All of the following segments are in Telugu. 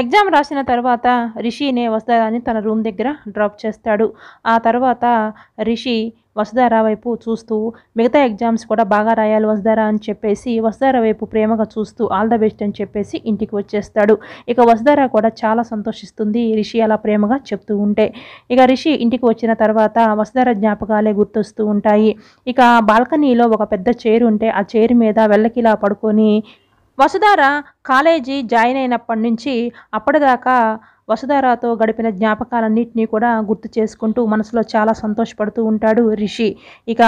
ఎగ్జామ్ రాసిన తర్వాత రిషినే వస్తారని తన రూమ్ దగ్గర డ్రాప్ చేస్తాడు ఆ తర్వాత రిషి వసుధారా వైపు చూస్తూ మిగతా ఎగ్జామ్స్ కూడా బాగా రాయాలి వసుధారా అని చెప్పేసి వసుధారా వైపు ప్రేమగా చూస్తూ ఆల్ ద బెస్ట్ అని చెప్పేసి ఇంటికి వచ్చేస్తాడు ఇక వసుధారా కూడా చాలా సంతోషిస్తుంది రిషి అలా ప్రేమగా చెప్తూ ఉంటే ఇక రిషి ఇంటికి వచ్చిన తర్వాత వసుధార జ్ఞాపకాలే గుర్తొస్తూ ఉంటాయి ఇక బాల్కనీలో ఒక పెద్ద చైర్ ఉంటే ఆ చైర్ మీద వెళ్ళకిలా పడుకొని వసుధార కాలేజీ జాయిన్ అయినప్పటి నుంచి అప్పటిదాకా వసుధారాతో గడిపిన జ్ఞాపకాలన్నింటినీ కూడా గుర్తు చేసుకుంటూ మనసులో చాలా సంతోషపడుతూ ఉంటాడు రిషి ఇక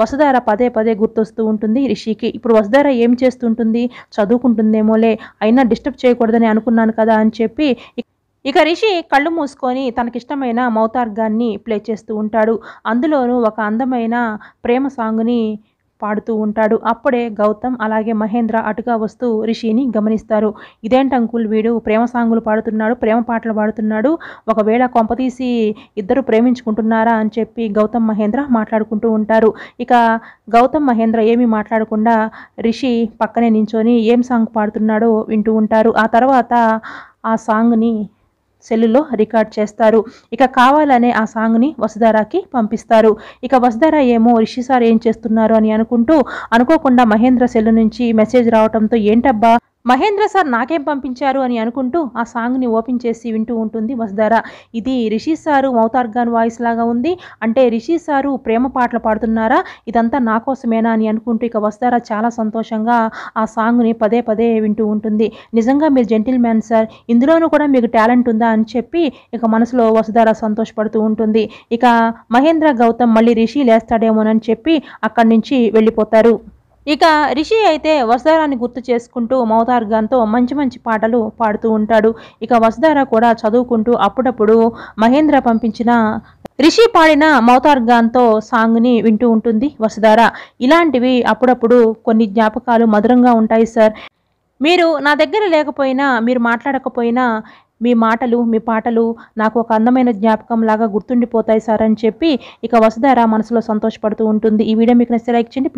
వసుధార పదే పదే గుర్తొస్తూ ఉంటుంది రిషికి ఇప్పుడు వసుధార ఏం చేస్తుంటుంది చదువుకుంటుందేమోలే అయినా డిస్టర్బ్ చేయకూడదని అనుకున్నాను కదా అని చెప్పి ఇక రిషి కళ్ళు మూసుకొని తనకిష్టమైన మౌతార్గాన్ని ప్లే చేస్తూ ఉంటాడు అందులోనూ ఒక అందమైన ప్రేమ సాంగ్ని పాడుతూ ఉంటాడు అప్పుడే గౌతమ్ అలాగే మహేంద్ర అటుగా వస్తూ రిషిని గమనిస్తారు ఇదేంటి అంకుల్ వీడు ప్రేమ సాంగులు పాడుతున్నాడు ప్రేమ పాటలు పాడుతున్నాడు ఒకవేళ కొంపతీసి ఇద్దరు ప్రేమించుకుంటున్నారా అని చెప్పి గౌతమ్ మహేంద్ర మాట్లాడుకుంటూ ఉంటారు ఇక గౌతమ్ మహేంద్ర ఏమి మాట్లాడకుండా రిషి పక్కనే నించొని ఏం సాంగ్ పాడుతున్నాడో వింటూ ఉంటారు ఆ తర్వాత ఆ సాంగ్ని సెల్లులో రికార్డ్ చేస్తారు ఇక కావాలనే ఆ సాంగ్ని వసుధారాకి పంపిస్తారు ఇక వసుధార ఏమో రిషి సార్ ఏం చేస్తున్నారు అని అనుకుంటూ అనుకోకుండా మహేంద్ర సెల్లు నుంచి మెసేజ్ రావడంతో ఏంటబ్బా మహేంద్ర సార్ నాకేం పంపించారు అని అనుకుంటూ ఆ సాంగ్ని ఓపెన్ చేసి వింటూ ఉంటుంది వసుధార ఇది రిషి సారు మౌతార్గాన్ వాయిస్ లాగా ఉంది అంటే రిషి సారు ప్రేమ పాటలు పాడుతున్నారా ఇదంతా నా కోసమేనా అని అనుకుంటూ ఇక వసుధార చాలా సంతోషంగా ఆ సాంగ్ని పదే పదే వింటూ ఉంటుంది నిజంగా మీరు జెంటిల్ మ్యాన్ సార్ ఇందులోనూ కూడా మీకు టాలెంట్ ఉందా అని చెప్పి ఇక మనసులో వసుధార సంతోషపడుతూ ఉంటుంది ఇక మహేంద్ర గౌతమ్ మళ్ళీ రిషి లేస్తాడేమోనని చెప్పి అక్కడి నుంచి వెళ్ళిపోతారు ఇక రిషి అయితే వసుధారాన్ని గుర్తు చేసుకుంటూ మౌతార్గాన్తో మంచి మంచి పాటలు పాడుతూ ఉంటాడు ఇక వసుధార కూడా చదువుకుంటూ అప్పుడప్పుడు మహేంద్ర పంపించిన రిషి పాడిన మౌతార్గాన్తో సాంగ్ని వింటూ ఉంటుంది వసుధార ఇలాంటివి అప్పుడప్పుడు కొన్ని జ్ఞాపకాలు మధురంగా ఉంటాయి సార్ మీరు నా దగ్గర లేకపోయినా మీరు మాట్లాడకపోయినా మీ మాటలు మీ పాటలు నాకు ఒక అందమైన జ్ఞాపకం లాగా గుర్తుండిపోతాయి సార్ అని చెప్పి ఇక వసుధార మనసులో సంతోషపడుతూ ఉంటుంది ఈ వీడియో మీకు నచ్చితే లైక్ చేయండి